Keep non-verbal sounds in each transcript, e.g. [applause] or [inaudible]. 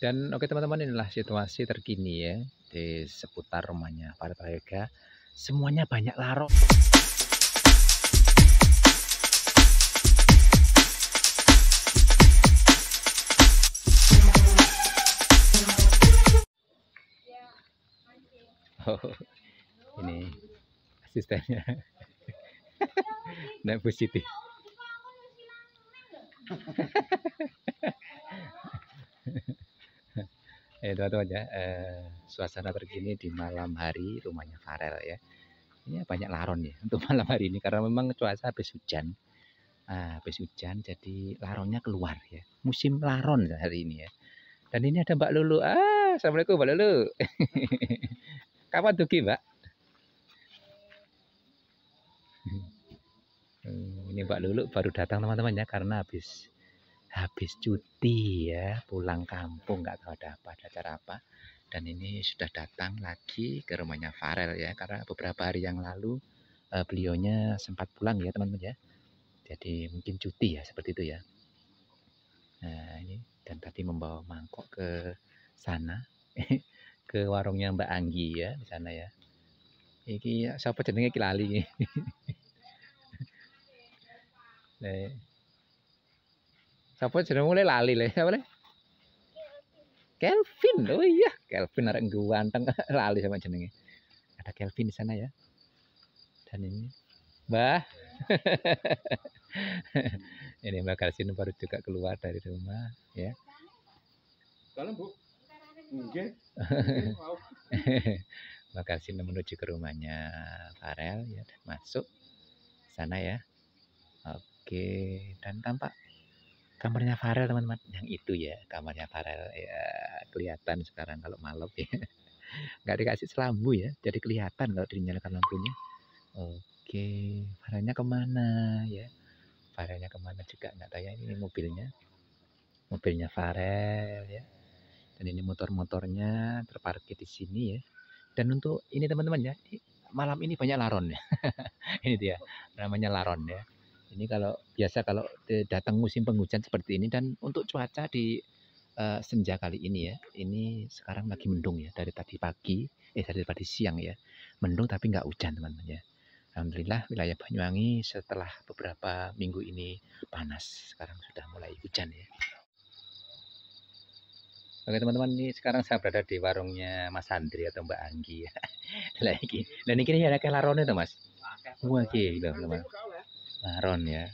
Dan oke okay, teman-teman inilah situasi terkini ya di seputar rumahnya para Prayoga. Semuanya banyak larok. Oh, ini asistennya Mbak Bu Siti. [laughs] eh teman aja. eh, suasana begini di malam hari rumahnya Farel ya ini banyak laron ya untuk [laughs] malam hari ini karena memang cuaca habis hujan ah, habis hujan jadi laronnya keluar ya musim laron hari ini ya dan ini ada Mbak Lulu ah assalamualaikum Mbak Lulu [laughs] kapan tuh Mbak hmm, ini Mbak Lulu baru datang teman-teman ya karena habis habis cuti ya, pulang kampung nggak tahu ada apa, ada acara apa. Dan ini sudah datang lagi ke rumahnya Farel ya, karena beberapa hari yang lalu uh, beliaunya sempat pulang ya teman-teman ya. Jadi mungkin cuti ya seperti itu ya. Nah ini dan tadi membawa mangkok ke sana [laughs] ke warungnya Mbak Anggi ya di sana ya. ini siapa jenenge kilali. ini [laughs] Sapa sudah mulai lali le, sapa le? Kelvin. Oh iya, Kelvin arek ganteng [laughs] lali sama jenenge. Ada Kelvin di sana ya. Dan ini Mbah. [laughs] ini Mbak Kalsin baru juga keluar dari rumah ya. Dalam, Bu. oke. Mbak Kalsin menuju ke rumahnya Farel ya, masuk sana ya. Oke, dan tampak kamarnya Farel teman-teman yang itu ya kamarnya Farel ya kelihatan sekarang kalau malam ya [laughs] nggak dikasih selambu ya jadi kelihatan kalau dinyalakan lampunya oke Farelnya kemana ya Farelnya kemana juga nggak tahu ya ini mobilnya mobilnya Farel ya dan ini motor-motornya terparkir di sini ya dan untuk ini teman-teman ya malam ini banyak laron ya [laughs] ini dia namanya laron ya ini kalau biasa kalau e, datang musim penghujan seperti ini dan untuk cuaca di uh, senja kali ini ya. Ini sekarang lagi mendung ya dari tadi pagi, eh dari tadi siang ya. Mendung tapi nggak hujan teman-teman ya. Alhamdulillah wilayah Banyuwangi setelah beberapa minggu ini panas. Sekarang sudah mulai hujan ya. Oke teman-teman, ini sekarang saya berada di warungnya Mas Andri atau Mbak Anggi ya. [laughs] Lagi. Dan ini kira ada kelarone tuh Mas. Wah, gila, teman laron ya.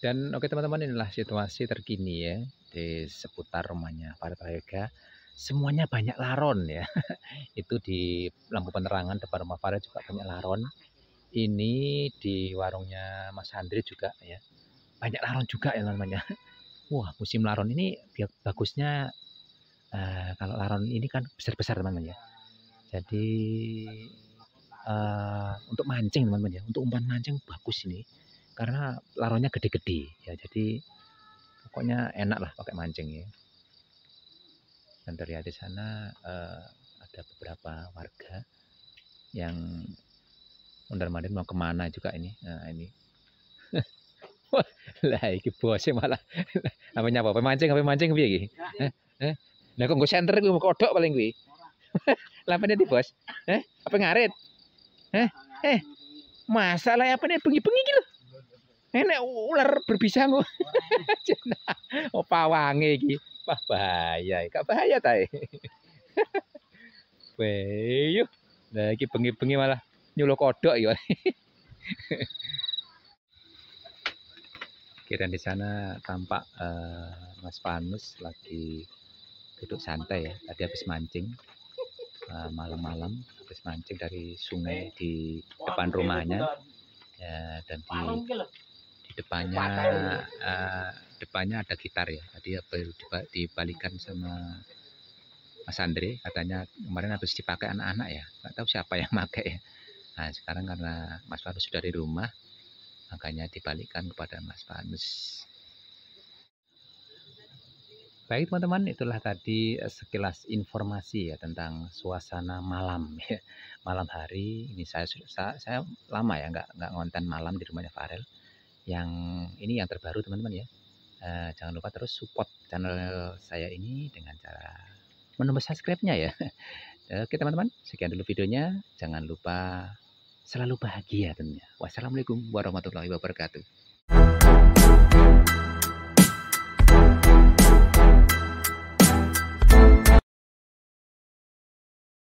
Dan oke teman-teman inilah situasi terkini ya di seputar rumahnya para Prayoga. Semuanya banyak laron ya. [laughs] Itu di lampu penerangan depan rumah Farid juga banyak laron. Ini di warungnya Mas Andri juga ya. Banyak laron juga ya namanya. [laughs] Wah musim laron ini bagusnya uh, kalau laron ini kan besar-besar teman-teman ya. Jadi Eh, untuk mancing teman-teman ya untuk umpan mancing bagus ini karena laronnya gede-gede ya jadi pokoknya enak lah pakai mancing ya dan terlihat di sana uh, ada beberapa warga yang undar mandir mau kemana juga ini nah ini wah [laughs] lah iki bosnya malah [laughs] apa nyapa mancing apa mancing biar nah, eh lah kok center gue mau kodok paling gue. lapane di bos eh apa ngarit Eh, eh, masalah apa nih pengi-pengi gitu? Enak eh, ular berbisa nggak? [laughs] oh pawangi gitu. Wah bahaya, Kak bahaya tay. [laughs] Weh, Nah, iki pengi-pengi malah nyuluh kodok ya. [laughs] Kira di sana tampak uh, Mas Panus lagi duduk santai ya. Tadi habis mancing. Eh, malam-malam habis mancing dari sungai di depan rumahnya ya, dan di, di depannya uh, depannya ada gitar ya tadi ya, dibalikan sama Mas Andre katanya kemarin habis dipakai anak-anak ya nggak tahu siapa yang [laughs] pakai ya nah sekarang karena Mas Farus sudah di rumah makanya dibalikan kepada Mas Farus Baik teman-teman, itulah tadi eh, sekilas informasi ya tentang suasana malam [laughs] ya. Malam hari ini saya saya, saya lama ya nggak nggak ngonten malam di rumahnya Farel. Yang ini yang terbaru teman-teman ya. Eh, jangan lupa terus support channel saya ini dengan cara menambah subscribe-nya ya. [laughs] Oke teman-teman, sekian dulu videonya. Jangan lupa selalu bahagia tentunya. Wassalamualaikum warahmatullahi wabarakatuh.